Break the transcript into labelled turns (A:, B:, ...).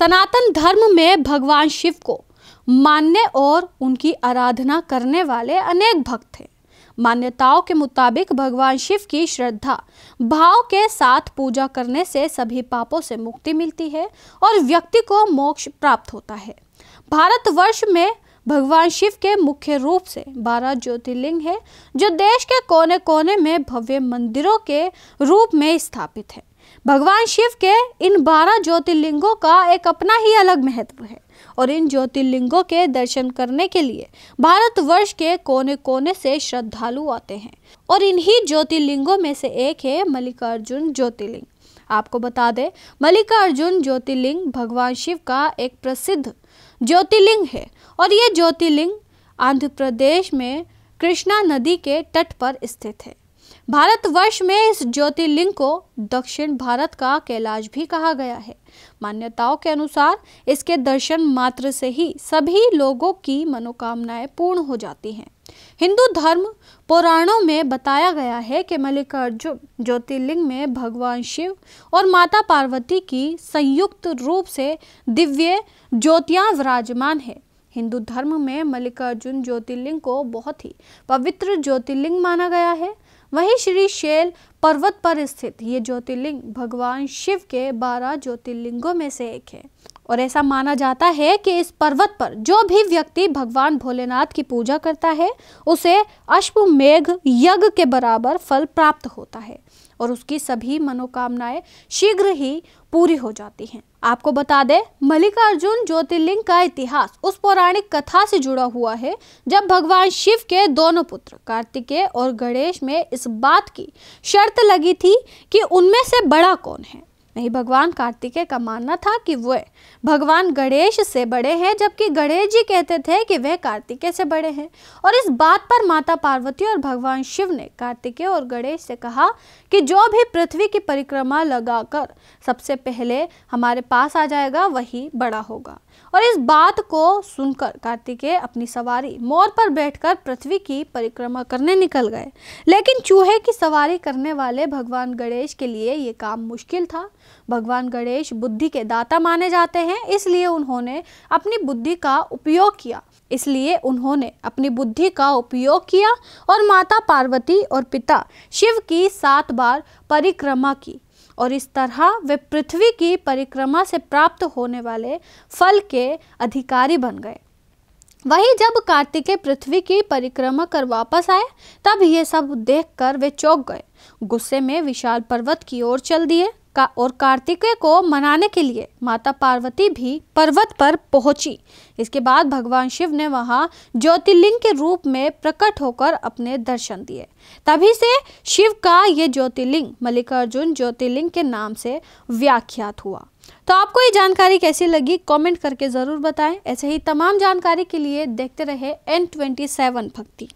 A: सनातन धर्म में भगवान शिव को मानने और उनकी आराधना करने वाले अनेक भक्त थे मान्यताओं के मुताबिक भगवान शिव की श्रद्धा भाव के साथ पूजा करने से सभी पापों से मुक्ति मिलती है और व्यक्ति को मोक्ष प्राप्त होता है भारतवर्ष में भगवान शिव के मुख्य रूप से बारह ज्योतिर्लिंग है जो देश के कोने कोने में भव्य मंदिरों के रूप में स्थापित है भगवान शिव के इन बारह ज्योतिर्लिंगों का एक अपना ही अलग महत्व है और इन ज्योतिर्लिंगों के दर्शन करने के लिए भारतवर्ष के कोने कोने से श्रद्धालु आते हैं और इन्हीं ज्योतिर्लिंगों में से एक है मल्लिकार्जुन ज्योतिर्लिंग आपको बता दें मल्लिकार्जुन ज्योतिर्लिंग भगवान शिव का एक प्रसिद्ध ज्योतिर्लिंग है और ये ज्योतिर्लिंग आंध्र प्रदेश में कृष्णा नदी के तट पर स्थित है भारतवर्ष में इस ज्योतिर्लिंग को दक्षिण भारत का कैलाश भी कहा गया है मान्यताओं के अनुसार इसके दर्शन मात्र से ही सभी लोगों की मनोकामनाएं पूर्ण हो जाती हैं हिंदू धर्म पुराणों में बताया गया है कि मल्लिकार्जुन ज्योतिर्लिंग में भगवान शिव और माता पार्वती की संयुक्त रूप से दिव्य ज्योतियां विराजमान है हिंदू धर्म में मल्लिकार्जुन ज्योतिर्लिंग को बहुत ही पवित्र ज्योतिर्लिंग माना गया है वहीं श्री शैल पर्वत पर स्थित ये ज्योतिर्लिंग भगवान शिव के बारह ज्योतिर्लिंगों में से एक है और ऐसा माना जाता है कि इस पर्वत पर जो भी व्यक्ति भगवान भोलेनाथ की पूजा करता है उसे अश्व मेघ यज्ञ के बराबर फल प्राप्त होता है और उसकी सभी मनोकामनाएं शीघ्र ही पूरी हो जाती हैं आपको बता दें मल्लिकार्जुन ज्योतिर्लिंग का इतिहास उस पौराणिक कथा से जुड़ा हुआ है जब भगवान शिव के दोनों पुत्र कार्तिकेय और गणेश में इस बात की शर्त लगी थी कि उनमें से बड़ा कौन है नहीं भगवान कार्तिकेय का मानना था कि वह भगवान गणेश से बड़े हैं जबकि गणेश जी कहते थे कि वह कार्तिकेय से बड़े हैं और इस बात पर माता पार्वती और भगवान शिव ने कार्तिकेय और गणेश से कहा कि जो भी पृथ्वी की परिक्रमा लगाकर सबसे पहले हमारे पास आ जाएगा वही बड़ा होगा और इस बात को सुनकर कार्तिकेय अपनी सवारी मोर पर बैठकर पृथ्वी की परिक्रमा करने निकल गए लेकिन चूहे की सवारी करने वाले भगवान गणेश के लिए ये काम मुश्किल था भगवान गणेश बुद्धि के दाता माने जाते हैं इसलिए उन्होंने अपनी बुद्धि का उपयोग किया इसलिए उन्होंने अपनी बुद्धि का उपयोग किया और माता पार्वती और पिता शिव की सात बार परिक्रमा की और इस तरह वे पृथ्वी की परिक्रमा से प्राप्त होने वाले फल के अधिकारी बन गए वहीं जब कार्तिकेय पृथ्वी की परिक्रमा कर वापस आए तब ये सब देखकर वे चौंक गए गुस्से में विशाल पर्वत की ओर चल दिए का और कार्तिकेय को मनाने के लिए माता पार्वती भी पर्वत पर पहुंची इसके बाद भगवान शिव ने वहां ज्योतिर्लिंग के रूप में प्रकट होकर अपने दर्शन दिए तभी से शिव का ये ज्योतिर्लिंग मल्लिकार्जुन ज्योतिर्लिंग के नाम से व्याख्यात हुआ तो आपको ये जानकारी कैसी लगी कमेंट करके ज़रूर बताएं ऐसे ही तमाम जानकारी के लिए देखते रहे एन ट्वेंटी सेवन भक्ति